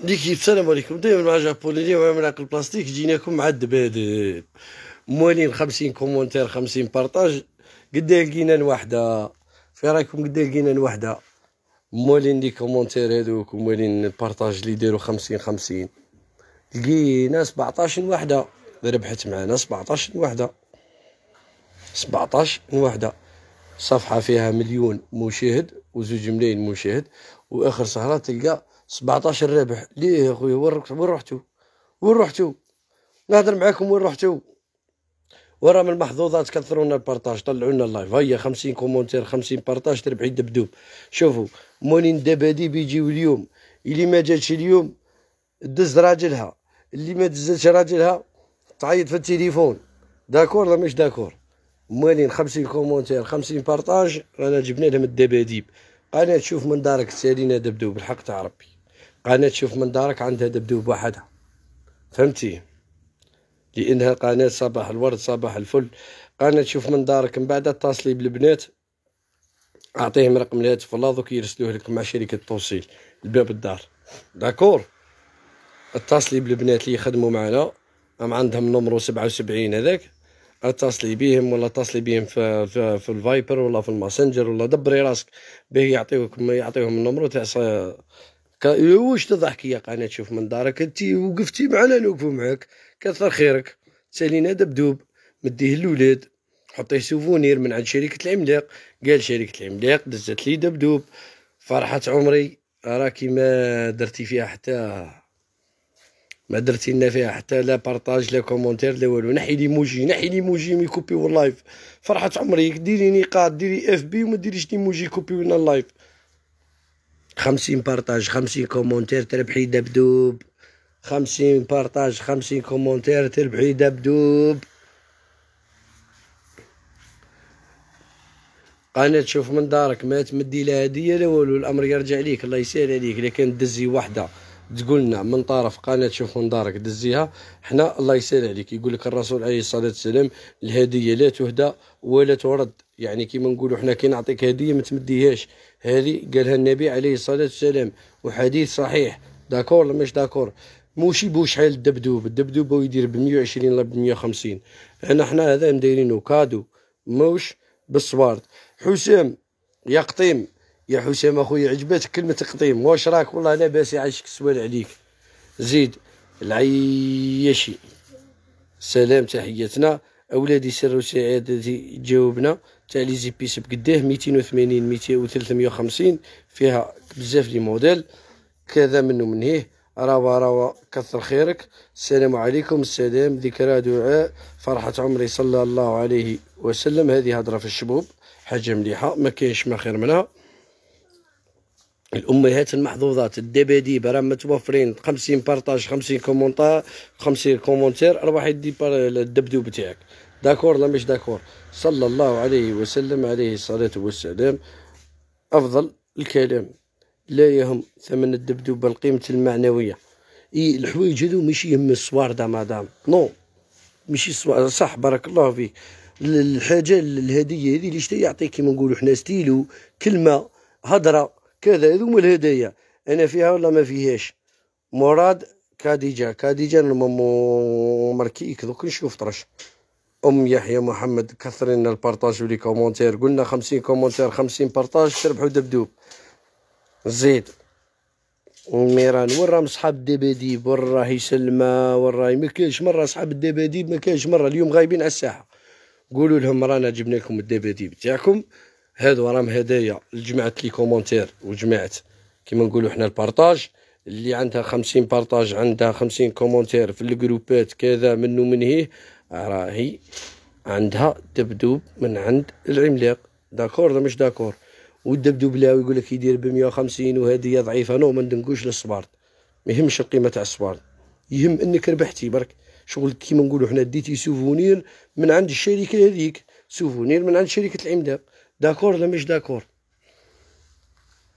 ديكي السلام عليكم دائما مع جابول اليوم عملاق البلاستيك جيناكم مع الدبادب موالين خمسين كومونتير خمسين بارطاج قدا ايه لقينا الوحدة في رايكم قدا ايه لقينا الوحدة موالين لي كومونتير هادوك موالين البارطاج اللي دارو خمسين خمسين لقينا سبعطاش وحدة ربحت معانا سبعطاش وحدة سبعطاش وحدة صفحة فيها مليون مشاهد وزوج ملايين مشاهد واخر سهرة تلقى 17 رابح ليه يا خويا وين رحتو وين رحتو نهضر معاكم وين رحتو ورا من المحظوظات كثروا لنا البارطاج طلعوا لنا اللايف هيا 50 كومونتير 50 بارطاج تربح دبدوب شوفوا مونين دبادي بيجيو اليوم اللي ما جاتش اليوم دز راجلها اللي ما دزتش راجلها تعيط في التليفون داكور ولا مش داكور موالين 50 كومونتير 50 بارطاج رانا جبنا لهم الدباديب قناه تشوف من دارك سالينا دبدوب الحق تاع ربي قناة تشوف من دارك عندها دبدوب وحدها فهمتي لأنها قناة صباح الورد صباح الفل قناة تشوف من دارك من بعد اتصلي بالبنات أعطيهم رقم الهاتف والله دوك يرسلوه لك مع شركة التوصيل لباب الدار داكور اتصلي بالبنات اللي يخدموا معنا ام عندهم نمرو سبعة وسبعين هذاك اتصلي بهم ولا اتصلي بهم في, في, في الفايبر ولا في الماسنجر ولا دبري راسك به يعطيوك يعطيهم النمرو تاع واش تضحكي يا قناه تشوف من دارك انت وقفتي معنا نوقفو معاك كثر خيرك سالينا دبدوب مديه للولاد حطيه سوفونير من عند شركة العملاق قال شركة العملاق دزت لي دبدوب فرحة عمري راكي ما درتي فيها حتى ما درتي لنا فيها حتى لا بارطاج لا كومونتير لا والو نحي لي موجي نحي لي موجي مي كوبيو اللايف فرحة عمري ديري نقاط ديري اف بي وما ديريش لي موجي كوبيو لنا اللايف خمسين بارطاج خمسين كومونتير تربحي دبدوب خمسين بارطاج خمسين كومونتير تربحي دبدوب قناة تشوف من دارك ما تمدي لها هدية لا والو الأمر يرجع ليك الله يسهل عليك لكن دزي وحدة تقول لنا من طرف قناه شوف من دارك دزيها حنا الله يسهل عليك يقول لك الرسول عليه الصلاه والسلام الهديه لا تهدى ولا ترد يعني كيما نقولوا حنا كي نعطيك هديه ما تمديهاش هذه قالها النبي عليه الصلاه والسلام وحديث صحيح داكور ولا مش داكور موشي بو شحال الدبدوب الدبدوب يدير ب 120 ولا ب 150 انا حنا هذا مدايرينو كادو موش بالصوارد حسام يا قطيم يا حسام اخويا عجبتك كلمه القطيم واش راك والله لاباس يعيشك السوال عليك زيد العياشي سلام تحياتنا اولادي سر سعادتي جاوبنا تاع لي زيبيس بقداه وثمانين ميتين و وخمسين فيها بزاف لي موديل كذا منو منهيه روا روا كثر خيرك السلام عليكم السلام ذكرى دعاء فرحة عمري صلى الله عليه وسلم هذه هضرة في الشبوب حاجة مليحة ما كاينش ما خير منها الامهات المحظوظات الدباديب راه متوفرين 50 بارطاج 50 كومونتا 50 كومونتير راه يدي الدبدوب تاعك داكور لا مش داكور صلى الله عليه وسلم عليه الصلاه والسلام افضل الكلام لا يهم ثمن الدبدوبه القيمه المعنويه اي الحوايج هذو ماشي يهم دا مدام نو ماشي السوار صح بارك الله فيك الحاجه الهديه هذه اللي يعطيك كيما نقولوا حنا ستيلو كلمه هضره كذا هذوما الهدايا انا فيها ولا ما فيهاش مراد كاديجا كاديجا مركيك دوك نشوف طرش ام يحيى محمد لنا البارطاج ولي كومونتير قلنا خمسين كومونتير خمسين بارطاج تربحوا دبدوب زيد ميران وين راهم صحاب الدباديب وين راه يسلمى وين راه ما كاينش مره صحاب الدباديب ما كاينش مره اليوم غايبين على الساحه قولوا لهم رانا جبنا لكم الدباديب تاعكم هادو راهم هدايا لجماعه لي كومونتير وجماعه كيما نقولو حنا البارطاج اللي عندها خمسين بارطاج عندها خمسين كومونتير في الجروبات كذا منو منهيه راهي عندها دبدوب من عند العملاق داكور ولا مش داكور والدبدوب لاو يقول لك يدير خمسين و وهذه ضعيفه نو ما ندنقوش ميهمش ما يهمش القيمه تاع السبارت يهم انك ربحتي برك شغل كيما نقولو حنا ديتي سوفونير من عند الشركه هذيك سوفونير من عند شركه العملاق داكور ولا مش داكور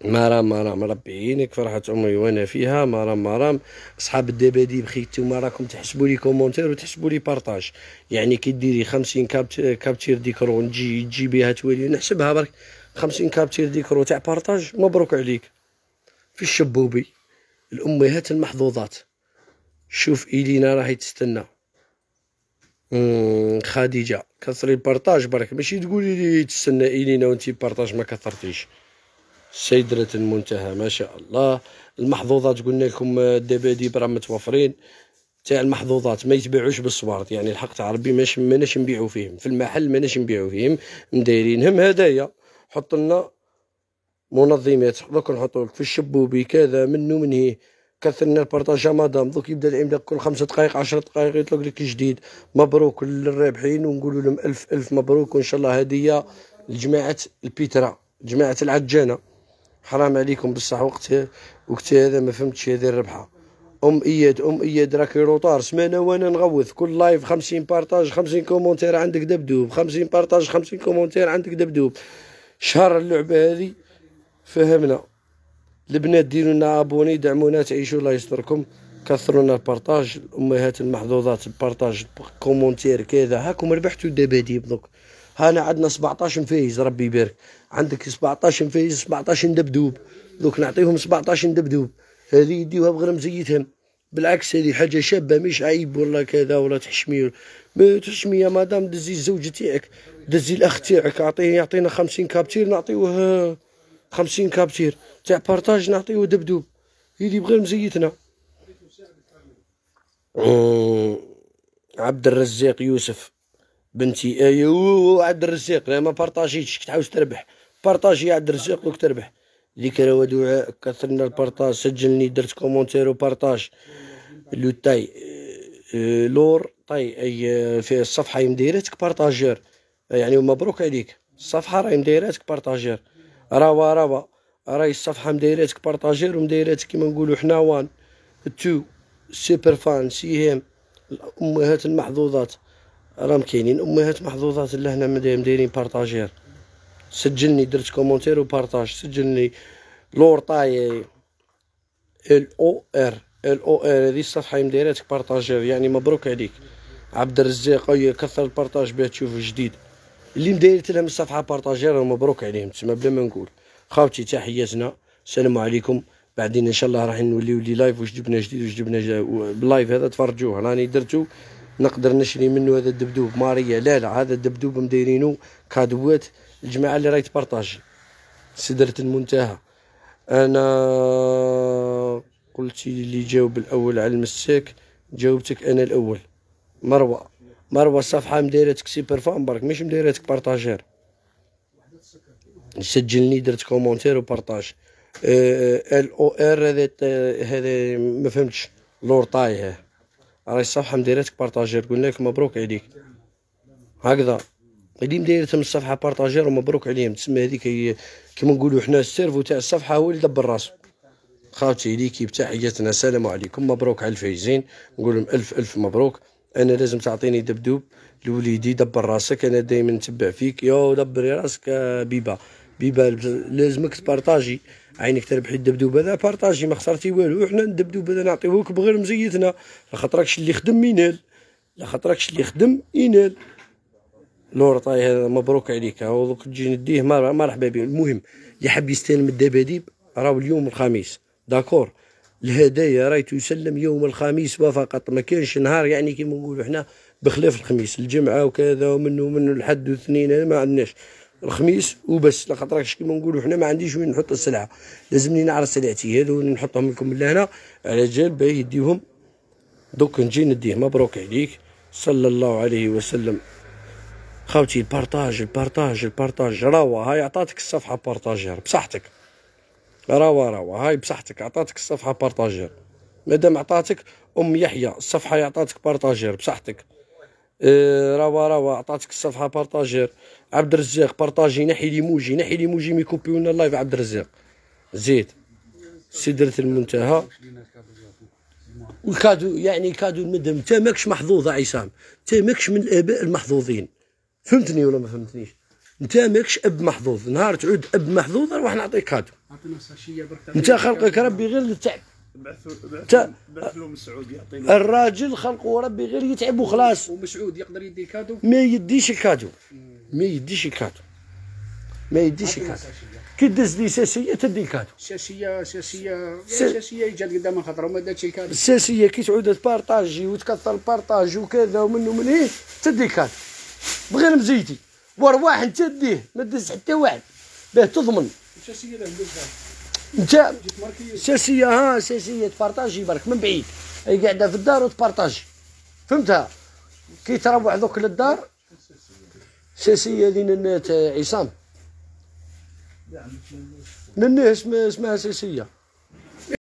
مرام مرام ربي يعينك فرحة عمري وانا فيها مرام مرام اصحاب الدباديب خيتي نتوما راكم تحسبوا لي كومونتير وتحسبوا لي بارطاج يعني كي ديري 50 كابتير ديكرو نجي تجي بها تولي نحسبها برك 50 كابتير ديكرو تاع بارطاج مبروك عليك في الشبوبي الامهات المحظوظات شوف الينا راهي تستنى خديجه كثري البارطاج برك ماشي تقولي لي تستنى الينا وانت بارطاج ما كثرتيش سيدرة المنتهى ما شاء الله المحظوظات قلنا لكم الدباديب آه، راه متوفرين تاع المحظوظات ما يتباعوش بالصبارط يعني الحق تاع ربي ماش ماناش نبيعو فيهم في المحل ماناش نبيعو فيهم مدايرينهم هدايا حط لنا منظمات دوك نحطو لك في الشبوبي كذا منو منهيه كثرنا البارطاجا مدام دوك يبدا العملاق كل خمسة دقائق 10 دقائق يطلق لك جديد مبروك للرابحين ونقول لهم الف الف مبروك وان شاء الله هديه لجماعه البيترا جماعه العجانه حرام عليكم بصح وقت وقت هذا ما فهمتش هذه الربحه ام اياد ام اياد راكي روطار سمانه وانا نغوث كل لايف 50 بارطاج 50 كومونتير عندك دبدوب 50 بارطاج 50 كومونتير عندك دبدوب شهر اللعبه هذه فهمنا البنات ديروا لنا ابوني دعمونا تعيشوا الله يستركم كثروا لنا البارطاج الامهات المحظوظات البارطاج كومونتير كذا هاكم ربحتوا دي دوك هانا عندنا 17 فايز ربي يبارك عندك 17 فايز 17 دبدوب دوك نعطيهم 17 دبدوب هذه يديوها بغرم زيتهم بالعكس هذه حاجه شابه مش عيب ولا كذا ولا تحشمي ما تحشمي يا مدام دزي الزوج تاعك دزي الاخ تاعك اعطيه يعطينا 50 كابتير نعطيوه خمسين كابتير تاع بارطاج نعطيو دبدوب يدي بغير مزيتنا عبد الرزاق يوسف بنتي ايوا آه، عبد الرزاق لا ما بارطاجيتش تعاوز تربح بارطاجي يا عبد الرزاق وك تربح ذكرى ودعاء كثرنا البارطاج سجلني درت كومونتير وبارطاج لو تاي آه، لور طاي اي آه، في الصفحه يمديرتك بارطاجير يعني مبروك عليك الصفحه راهي مديرتك بارطاجير روا روا راهي الصفحه مدايراتك بارطاجير ومدايراتك كيما نقولوا حنا وان تو سوبر فان سيهام الامهات المحظوظات راهم كاينين امهات محظوظات اللي هنا مدايرين بارطاجير سجلني درت كومونتير وبارطاج سجلني لور طاي ال او ار ال او ار هذه الصفحه مدايراتك بارطاجير يعني مبروك عليك عبد الرزاق كثر البارطاج باه تشوف جديد اللي مدايرت لهم الصفحه بارطاجي راه مبروك عليهم تسمى بلا ما نقول خاوتي تحياتنا السلام عليكم بعدين ان شاء الله راح نوليو لي لايف واش جبنا جديد واش جبنا باللايف هذا تفرجوه راني درتو نقدر نشري منه هذا الدبدوب ماريا لا لا هذا الدبدوب مدايرينو كادوات الجماعه اللي راهي تبارطاجي سدرة المنتهى انا قلتي لي جاوب الاول على المساك جاوبتك انا الاول مروه مروه الصفحه مديرتك سي فان برك ماشي مديرتك بارطاجير سجلني درت كومونتير وبارطاج ال او ار هذا ما فهمتش لور طايه راهي الصفحه مديرتك بارطاجير قلنا لك مبروك عليك هكذا اللي مدايرتهم الصفحه بارطاجير ومبروك عليهم تسمى هذيك كيما نقولوا حنا السيرفو تاع الصفحه هو اللي دبر راسو خاوتي ليكيب حياتنا السلام عليكم مبروك على الفايزين نقول لهم الف الف مبروك انا لازم تعطيني دبدوب لوليدي دبر راسك انا دائما نتبع فيك يا دبري راسك بيبا بيبا لازمك تبارطاجي عينك تربحي الدبدوب هذا بارطاجي ما خسرتي والو وحنا الدبدوب هذا نعطيوك بغير مزيتنا خاطركش اللي خدم ينال خاطركش اللي خدم ينال لور طاي هذا مبروك عليك هاو دوك تجي نديه مرحبا به المهم اللي حاب يستلم الدباديب راهو اليوم الخميس داكور الهدايا راهي تسلم يوم الخميس فقط ما كانش نهار يعني كيما نقولوا حنا بخلاف الخميس الجمعه وكذا ومن ومن الحد واثنين ما عندناش الخميس وبس لا خاطرش كيما نقولوا حنا ما عنديش وين نحط السلعه لازمني نعرف سلعتي هذو نحطهم لكم لهنا على جال باه يديهم دوك نجي نديه مبروك عليك صلى الله عليه وسلم خاوتي البارطاج البارطاج البارطاج راهو هاي عطاتك الصفحه بارطاجير بصحتك روا روا هاي بصحتك عطاتك الصفحه بارطاجير مادام عطاتك ام يحيى الصفحه عطاتك بارطاجير بصحتك اه روا روا عطاتك الصفحه بارطاجير عبد الرزاق بارطاجي نحي لي موجي نحي لي موجي ميكوبي لنا اللايف عبد الرزاق زيد سدره المنتهى وكادو يعني كادو المدهم انت ماكش محظوظ عصام انت ماكش من الاباء المحظوظين فهمتني ولا ما فهمتنيش انت ماكش اب محظوظ نهار تعود اب محظوظ راح نعطيك كادو انت خلقك ربي غير للتعب بعثوا بعثوا سعود يعطينا الراجل خلقه ربي غير يتعب وخلاص ومسعود يقدر يدي كادو ما يديش الكادو ما يديش الكادو ما يديش الكادو كي دز لي ساسيه تدي الكادو ساسيه ساسيه يعني ساسيه جات قدام خطره وما داتش الكادو الساسيه كي تعود تبارطاجي وتكثر البارطاج وكذا ومن ومن هي تدي الكادو بغير مزيتي بارواح انت ديه ما تدز حتى واحد باه تضمن انت ساسية ها ساسية تبارطاجي برك من بعيد هي قاعده في الدار وتبارطاجي فهمتها كي تروح ذوك للدار ساسية دين النات عصام لا اسمها ساسية